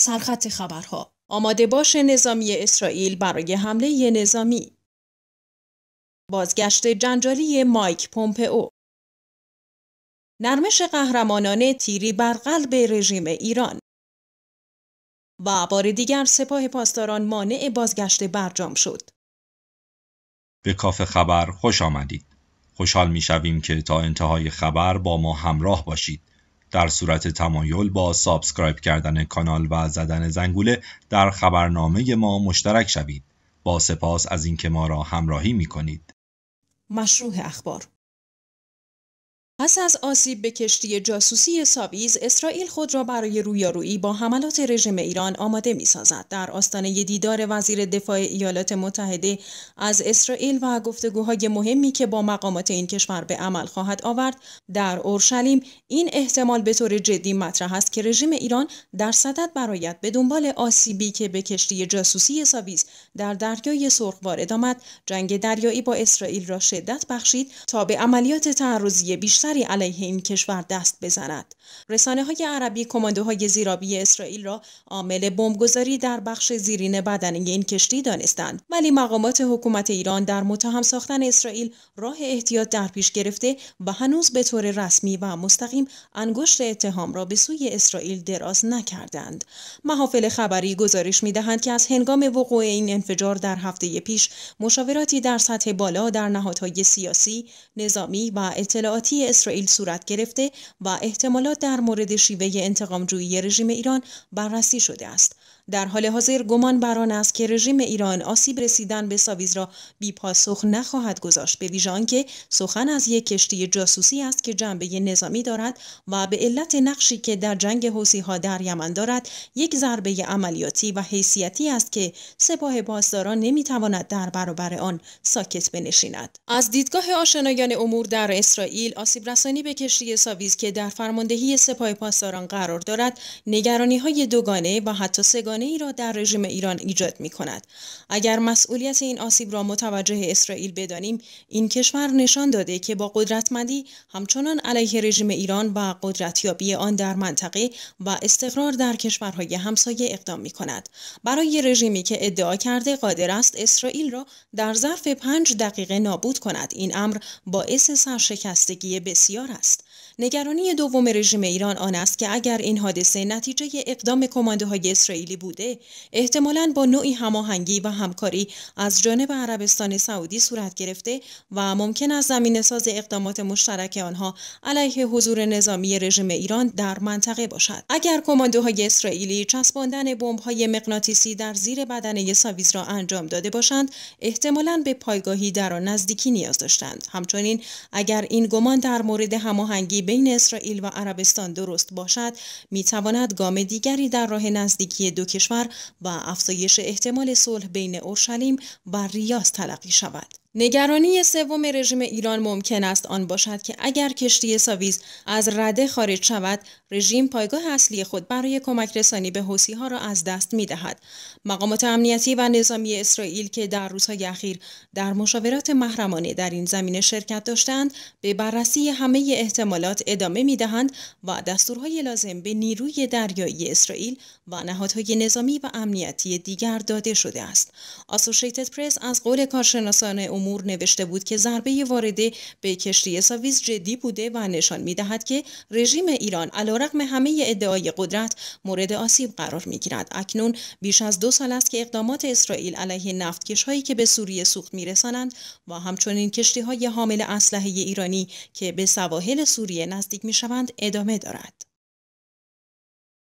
سرخط خبرها آماده باش نظامی اسرائیل برای حمله نظامی بازگشت جنجالی مایک پومپئو نرمش قهرمانانه تیری بر قلب رژیم ایران و بار دیگر سپاه پاسداران مانع بازگشت برجام شد به کاف خبر خوش آمدید خوشحال می شویم که تا انتهای خبر با ما همراه باشید در صورت تمایل با سابسکرایب کردن کانال و زدن زنگوله در خبرنامه ما مشترک شوید. با سپاس از اینکه ما را همراهی می کنید. مشروع اخبار پس از آسیب به کشتی جاسوسی ساویز اسرائیل خود را برای رویارویی با حملات رژیم ایران آماده می سازد. در آستانه دیدار وزیر دفاع ایالات متحده از اسرائیل و گفتگوهای مهمی که با مقامات این کشور به عمل خواهد آورد در اورشلیم این احتمال به طور جدی مطرح است که رژیم ایران در صدد برایت به دنبال آسیبی که به کشتی جاسوسی ساویز در دریای سرخ وارد آمد جنگ دریایی با اسرائیل را شدت بخشید تا به عملیات تعرضی بیشتر بیشتری علیه این کشور دست بزند رسانه های عربی کماندوهای زیرابی اسرائیل را عامل بمبگذاری در بخش زیرین بدن این کشتی دانستند ولی مقامات حکومت ایران در متهم ساختن اسرائیل راه احتیاط در پیش گرفته و هنوز به طور رسمی و مستقیم انگشت اتهام را به سوی اسرائیل دراز نکردند محافل خبری گزارش میدهند که از هنگام وقوع این انفجار در هفته پیش مشاوراتی در سطح بالا در نهادهای سیاسی نظامی و اطلاعاتی اسرائیل صورت گرفته و احتمالات در مورد شیوه انتقامجویی رژیم ایران بررسی شده است در حال حاضر گمان آن است که رژیم ایران آسیب رسیدن به ساویز را بی پاسخ نخواهد گذاشت به ویژه آنکه سخن از یک کشتی جاسوسی است که جنبه نظامی دارد و به علت نقشی که در جنگ حوسی ها در یمن دارد یک ضربه عملیاتی و حیثیتی است که سپاه پاسداران نمیتواند در برابر آن ساکت بنشیند از دیدگاه آشنایان امور در اسرائیل آسیب رسانی به کشتی ساویز که در فرماندهی سپاه پاسداران قرار دارد نگرانی های دوگانه و حتی سگانه را در رژیم ایران ایجاد می کند. اگر مسئولیت این آسیب را متوجه اسرائیل بدانیم این کشور نشان داده که با قدرتمندی همچنان علیه رژیم ایران و قدرتیابی آن در منطقه و استقرار در کشورهای همسایه اقدام می کند. برای رژیمی که ادعا کرده قادر است اسرائیل را در ظرف پنج دقیقه نابود کند این امر باعث سرشکستگی بسیار است. نگرانی دوم رژیم ایران آن است که اگر این حادثه نتیجه اقدام کمانده های اسرائیلی بوده احتمالاً با نوعی هماهنگی و همکاری از جانب عربستان سعودی صورت گرفته و ممکن است زمین ساز اقدامات مشترک آنها علیه حضور نظامی رژیم ایران در منطقه باشد اگر کمانده های اسرائیلی چسباندن بمب های مغناطیسی در زیر بدنه ساویز را انجام داده باشند احتمالاً به پایگاهی در آن نزدیکی نیاز داشتند همچنین اگر این گمان در مورد هماهنگی بین اسرائیل و عربستان درست باشد می تواند گام دیگری در راه نزدیکی دو کشور و افزایش احتمال صلح بین اورشلیم و ریاض تلقی شود نگرانی سوم رژیم ایران ممکن است آن باشد که اگر کشتی ساویز از رده خارج شود رژیم پایگاه اصلی خود برای کمک رسانی به حوسی ها را از دست می دهد. مقامات امنیتی و نظامی اسرائیل که در روزهای اخیر در مشاورات محرمانه در این زمینه شرکت داشتند به بررسی همه احتمالات ادامه می دهند و دستورهای لازم به نیروی دریایی اسرائیل و نهادهای نظامی و امنیتی دیگر داده شده است. آسوشیتد پرس از قول کارشناسان امور نوشته بود که ضربه وارده به کشتی ساویز جدی بوده و نشان می دهد که رژیم ایران علیرغم همه ادعای قدرت مورد آسیب قرار می گیرد. اکنون بیش از دو سال است که اقدامات اسرائیل علیه نفتکش هایی که به سوریه سوخت می رسانند و همچنین کشتی های حامل اسلحه ایرانی که به سواحل سوریه نزدیک می شوند ادامه دارد.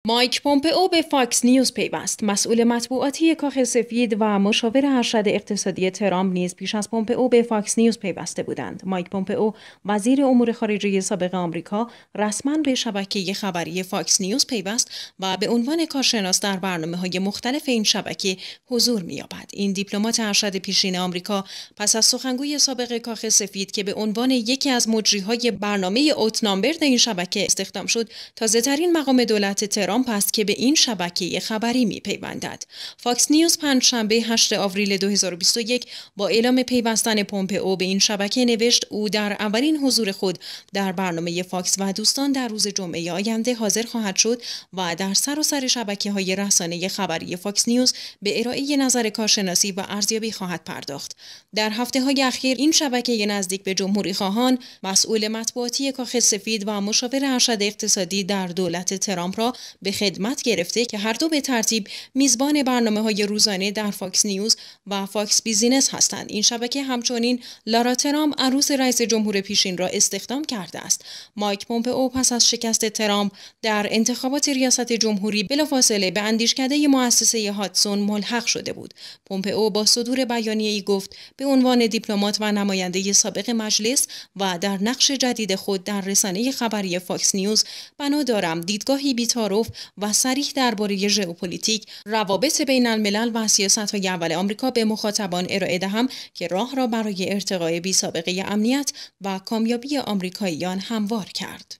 مایک پومپئو به فاکس نیوز پیوست مسئول مطبوعاتی کاخ سفید و مشاور ارشد اقتصادی ترامپ نیز پیش از پومپئو به فاکس نیوز پیوسته بودند مایک پومپئو وزیر امور خارجه سابق آمریکا رسما به شبکه خبری فاکس نیوز پیوست و به عنوان کارشناس در برنامه های مختلف این شبکه حضور مییابد این دیپلمات ارشد پیشین آمریکا پس از سخنگوی سابق کاخ سفید که به عنوان یکی از مجریهای برنامه اوتنامبرد این شبکه استخدام شد تازهترین مقام دولت ترامپ ترامپ که به این شبکه خبری می پیوندد. فاکس نیوز شنبه 8 آوریل 2021 با اعلام پیوستن او به این شبکه نوشت او در اولین حضور خود در برنامه فاکس و دوستان در روز جمعه آینده حاضر خواهد شد و در سراسر سر شبکه های رسانه خبری فاکس نیوز به ارائه نظر کارشناسی و ارزیابی خواهد پرداخت. در هفته های اخیر این شبکه نزدیک به جمهوری خواهان مسئول مطبوعاتی کاخ سفید و مشاور ارشد اقتصادی در دولت ترامپ را به خدمت گرفته که هر دو به ترتیب میزبان برنامه های روزانه در فاکس نیوز و فاکس بیزینس هستند این شبکه همچنین لارا ترام عروس رئیس جمهور پیشین را استخدام کرده است مایک پومپئو پس از شکست ترامپ در انتخابات ریاست جمهوری بلافاصله به اندیشکده مؤسسه هاتسون ملحق شده بود پومپئو با صدور بیانیه گفت به عنوان دیپلمات و نماینده سابق مجلس و در نقش جدید خود در رسانه خبری فاکس نیوز بنا دارم دیدگاهی بیتارف و صریح درباره ژئوپلیتیک روابط بین الملل و سیاست های اول آمریکا به مخاطبان ارائه دهم که راه را برای ارتقای بی سابقه امنیت و کامیابی آمریکاییان هموار کرد.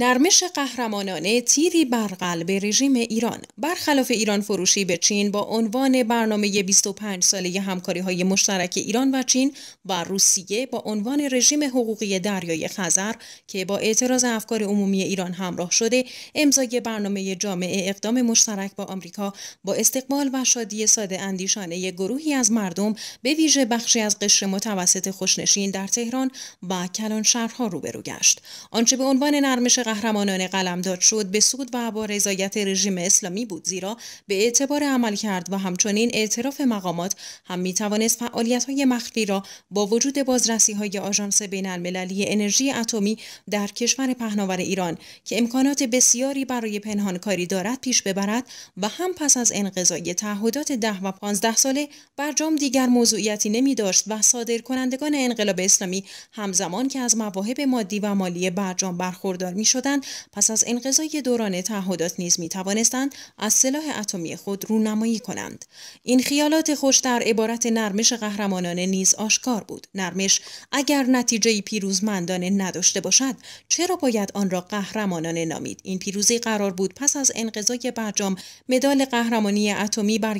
نرمش قهرمانانه تیری بر قلب رژیم ایران برخلاف ایران فروشی به چین با عنوان برنامه 25 ساله همکاری های مشترک ایران و چین و روسیه با عنوان رژیم حقوقی دریای خزر که با اعتراض افکار عمومی ایران همراه شده امضای برنامه جامعه اقدام مشترک با آمریکا با استقبال و شادی ساده اندیشانه گروهی از مردم به ویژه بخشی از قشر متوسط خوشنشین در تهران و کلان شهرها روبرو گشت آنچه به عنوان نرمش قهرمانان قلمداد شد به سود و با رضایت رژیم اسلامی بود زیرا به اعتبار عمل کرد و همچنین اعتراف مقامات هم می توانست فعالیت های مخفی را با وجود بازرسی های آژانس بین المللی انرژی اتمی در کشور پهناور ایران که امکانات بسیاری برای پنهانکاری دارد پیش ببرد و هم پس از انقضای تعهدات ده و 15 ساله برجام دیگر موضوعیتی نمی داشت و کنندگان انقلاب اسلامی همزمان که از مواهب مادی و مالی برجام برخوردار می پس از انقضای دوران تعهدات نیز می توانستند از سلاح اتمی خود رونمایی کنند این خیالات خوش در عبارت نرمش قهرمانانه نیز آشکار بود نرمش اگر نتیجه پیروزمندانه نداشته باشد چرا باید آن را قهرمانانه نامید این پیروزی قرار بود پس از انقضای برجام مدال قهرمانی اتمی بر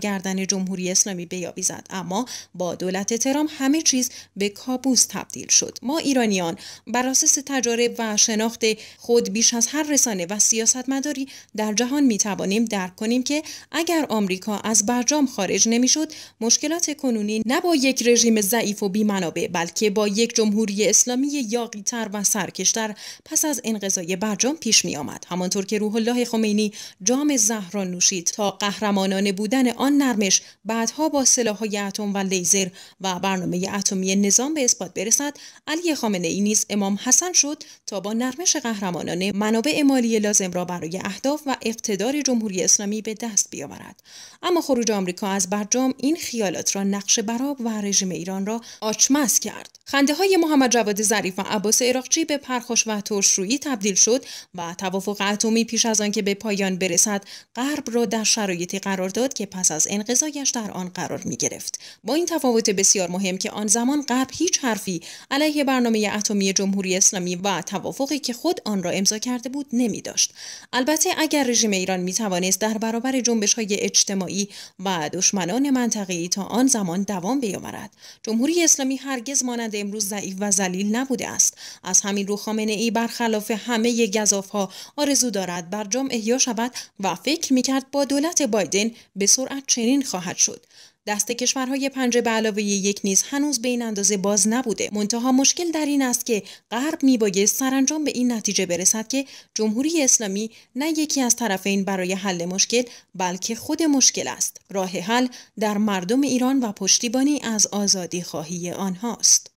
جمهوری اسلامی بیاویزد اما با دولت ترام همه چیز به کابوس تبدیل شد ما ایرانیان بر اساس تجارب و شناخت خود بیش از هر رسانه و سیاستمداری در جهان می توانیم درک کنیم که اگر آمریکا از برجام خارج نمیشد مشکلات کنونی نه با یک رژیم ضعیف و بیمنابع بلکه با یک جمهوری اسلامی یاقیتر و سرکشتر پس از انقضای برجام پیش می آمد همانطور که روح الله خمینی جام زهران نوشید تا قهرمانانه بودن آن نرمش بعدها با های اتم و لیزر و برنامه اتمی نظام به اثبات برسد علی خامنه ای نیز امام حسن شد تا با نرمش قهرمانان منابع مالی لازم را برای اهداف و اقتدار جمهوری اسلامی به دست بیاورد اما خروج آمریکا از برجام این خیالات را نقش براب و رژیم ایران را آچمز کرد خنده های محمد جواد ظریف و عباس عراقچی به پرخوش و ترشرویی تبدیل شد و توافق اتمی پیش از آنکه به پایان برسد غرب را در شرایطی قرار داد که پس از انقضایش در آن قرار می گرفت با این تفاوت بسیار مهم که آن زمان غرب هیچ حرفی علیه برنامه اتمی جمهوری اسلامی و توافقی که خود آن را امضا کرده بود نمی داشت. البته اگر رژیم ایران می توانست در برابر جنبش های اجتماعی و دشمنان منطقه‌ای تا آن زمان دوام بیاورد جمهوری اسلامی هرگز مانند امروز ضعیف و ذلیل نبوده است از همین رو خامنه ای برخلاف همه گزاف ها آرزو دارد برجام احیا شود و فکر می کرد با دولت بایدن به سرعت چنین خواهد شد دست کشورهای پنجه به علاوه یک نیز هنوز به این اندازه باز نبوده منتها مشکل در این است که غرب میبایست سرانجام به این نتیجه برسد که جمهوری اسلامی نه یکی از طرفین برای حل مشکل بلکه خود مشکل است راه حل در مردم ایران و پشتیبانی از آزادی خواهی آنهاست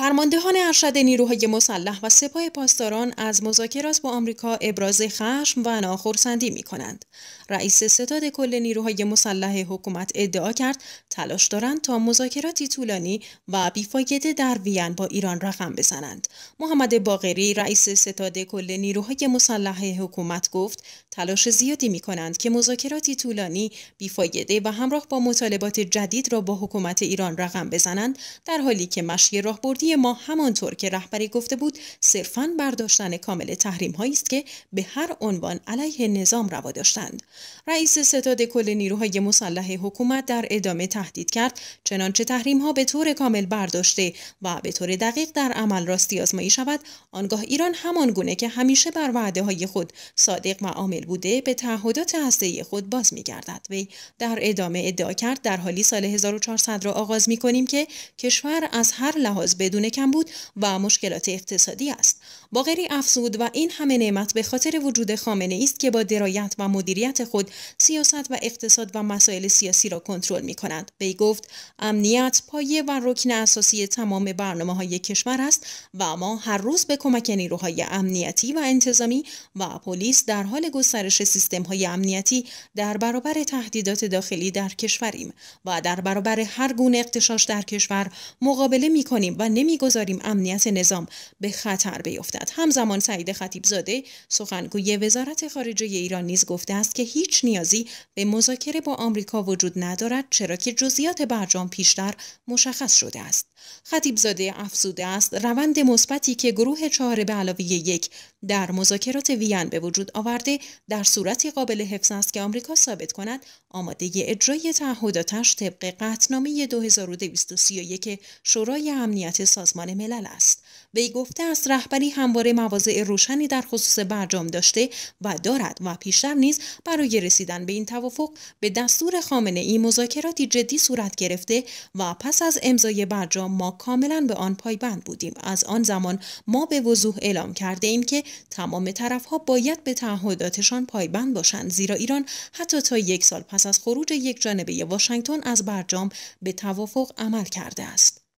فرماندهان ارشد نیروهای مسلح و سپاه پاسداران از مذاکرات با آمریکا ابراز خشم و ناخرسندی می کنند. رئیس ستاد کل نیروهای مسلح حکومت ادعا کرد تلاش دارند تا مذاکراتی طولانی و بیفایده در وین با ایران رقم بزنند. محمد باغری رئیس ستاد کل نیروهای مسلح حکومت گفت تلاش زیادی می کنند که مذاکراتی طولانی بیفایده و همراه با مطالبات جدید را با حکومت ایران رقم بزنند در حالی که مشی راهبردی ما همانطور که رهبری گفته بود صرفا برداشتن کامل تحریم هایی است که به هر عنوان علیه نظام روا داشتند رئیس ستاد کل نیروهای مسلح حکومت در ادامه تهدید کرد چنانچه تحریم ها به طور کامل برداشته و به طور دقیق در عمل راستی آزمایی شود آنگاه ایران همان گونه که همیشه بر وعده های خود صادق و عامل بوده به تعهدات هسته خود باز میگردد وی در ادامه ادعا کرد در حالی سال 1400 را آغاز می که کشور از هر لحاظ بدون کم بود و مشکلات اقتصادی است باقری افزود و این همه نعمت به خاطر وجود خامنه است که با درایت و مدیریت خود سیاست و اقتصاد و مسائل سیاسی را کنترل می کند وی گفت امنیت پایه و رکن اساسی تمام برنامه های کشور است و ما هر روز به کمک نیروهای امنیتی و انتظامی و پلیس در حال گسترش سیستم های امنیتی در برابر تهدیدات داخلی در کشوریم و در برابر هر گونه اقتشاش در کشور مقابله می کنیم و نمیگذاریم بله، امنیت نظام به خطر بیفتد همزمان سعید زاده سخنگوی وزارت خارجه ایران نیز گفته است که هیچ نیازی به مذاکره با آمریکا وجود ندارد چرا که جزئیات برجام پیشتر مشخص شده است خطیب زاده افزوده است روند مثبتی که گروه چهار به علاوه یک در مذاکرات وین به وجود آورده در صورتی قابل حفظ است که آمریکا ثابت کند آماده اجرای تعهداتش طبق قطعنامه 2231 شورای امنیت سازمان ملل است وی گفته است رهبری همواره مواضع روشنی در خصوص برجام داشته و دارد و پیشتر نیز برای رسیدن به این توافق به دستور خامنه ای مذاکراتی جدی صورت گرفته و پس از امضای برجام ما کاملا به آن پایبند بودیم از آن زمان ما به وضوح اعلام کرده ایم که تمام طرفها باید به تعهداتشان پایبند باشند زیرا ایران حتی تا یک سال پس از خروج یک جانبه واشنگتن از برجام به توافق عمل کرده است